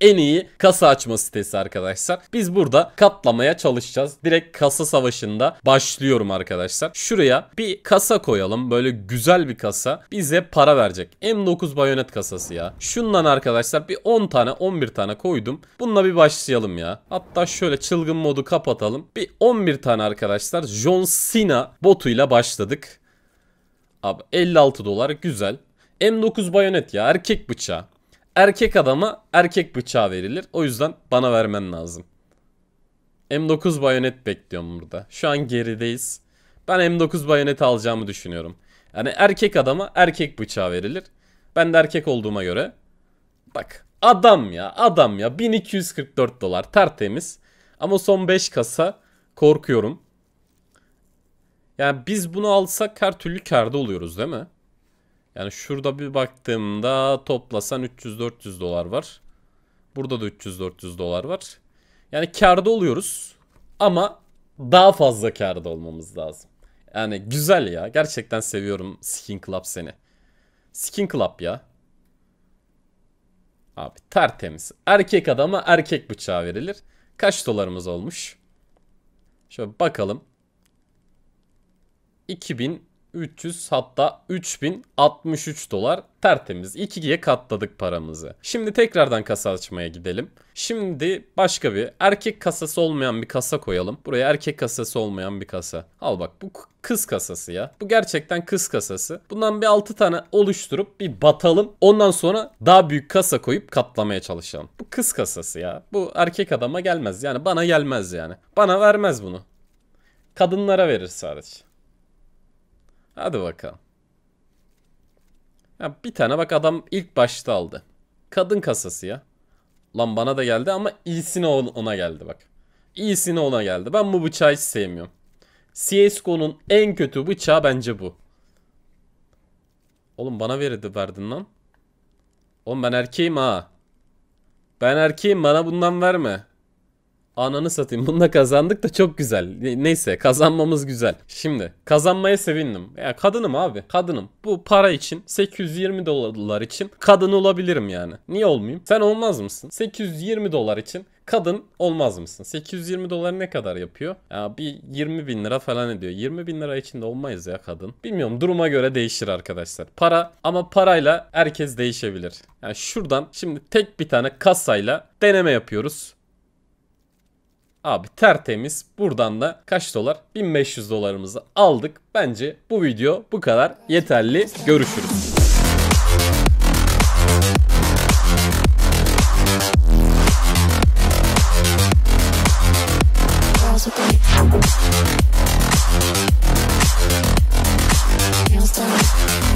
en iyi kasa açma sitesi arkadaşlar. Biz burada katlamaya çalışacağız. Direkt kasa savaşında başlıyorum arkadaşlar. Şuraya bir kasa koyalım. Böyle güzel bir kasa. Bize para verecek. M9 bayonet kasası ya. Şundan arkadaşlar bir 10 tane 11 tane koydum. Bununla bir başlayalım ya. Hatta şöyle çılgın modu kapatalım. Bir 11 tane arkadaşlar John Cena botuyla başladık. Abi 56 dolar güzel. M9 bayonet ya erkek bıçağı erkek adama erkek bıçağı verilir. O yüzden bana vermen lazım. M9 bayonet bekliyorum burada. Şu an gerideyiz. Ben M9 bayonet alacağımı düşünüyorum. Yani erkek adama erkek bıçağı verilir. Ben de erkek olduğuma göre. Bak adam ya adam ya 1244 dolar tertemiz. Ama son 5 kasa korkuyorum. Yani biz bunu alsak her türlü karda oluyoruz değil mi? Yani şurada bir baktığımda toplasan 300-400 dolar var. Burada da 300-400 dolar var. Yani karda oluyoruz ama daha fazla karda olmamız lazım. Yani güzel ya. Gerçekten seviyorum Skin Club seni. Skin Club ya. Abi tertemiz. Erkek adama erkek bıçağı verilir. Kaç dolarımız olmuş? Şöyle bakalım. 2000 300 hatta 3063 dolar tertemiz 2'ye katladık paramızı. Şimdi tekrardan kasa açmaya gidelim. Şimdi başka bir erkek kasası olmayan bir kasa koyalım. Buraya erkek kasası olmayan bir kasa. Al bak bu kız kasası ya. Bu gerçekten kız kasası. Bundan bir 6 tane oluşturup bir batalım. Ondan sonra daha büyük kasa koyup katlamaya çalışalım. Bu kız kasası ya. Bu erkek adama gelmez. Yani bana gelmez yani. Bana vermez bunu. Kadınlara verir sadece. Hadi bakalım. Ya bir tane bak adam ilk başta aldı. Kadın kasası ya. Lan bana da geldi ama iyisine ona geldi bak. İyisine ona geldi. Ben bu bıçağı hiç sevmiyorum. CSGO'nun en kötü bıçağı bence bu. Oğlum bana verdi verdin lan. Oğlum ben erkeğim ha. Ben erkeğim bana bundan verme. Ananı satayım. Bununla kazandık da çok güzel. Neyse kazanmamız güzel. Şimdi kazanmaya sevindim. Ya kadınım abi. Kadınım. Bu para için 820 dolar için kadın olabilirim yani. Niye olmayayım? Sen olmaz mısın? 820 dolar için kadın olmaz mısın? 820 dolar ne kadar yapıyor? Ya bir 20 bin lira falan ediyor. 20 bin lira içinde olmayız ya kadın. Bilmiyorum duruma göre değişir arkadaşlar. Para ama parayla herkes değişebilir. Yani şuradan şimdi tek bir tane kasayla deneme yapıyoruz. Abi tertemiz. Buradan da kaç dolar? 1500 dolarımızı aldık. Bence bu video bu kadar yeterli. Görüşürüz. Nails done.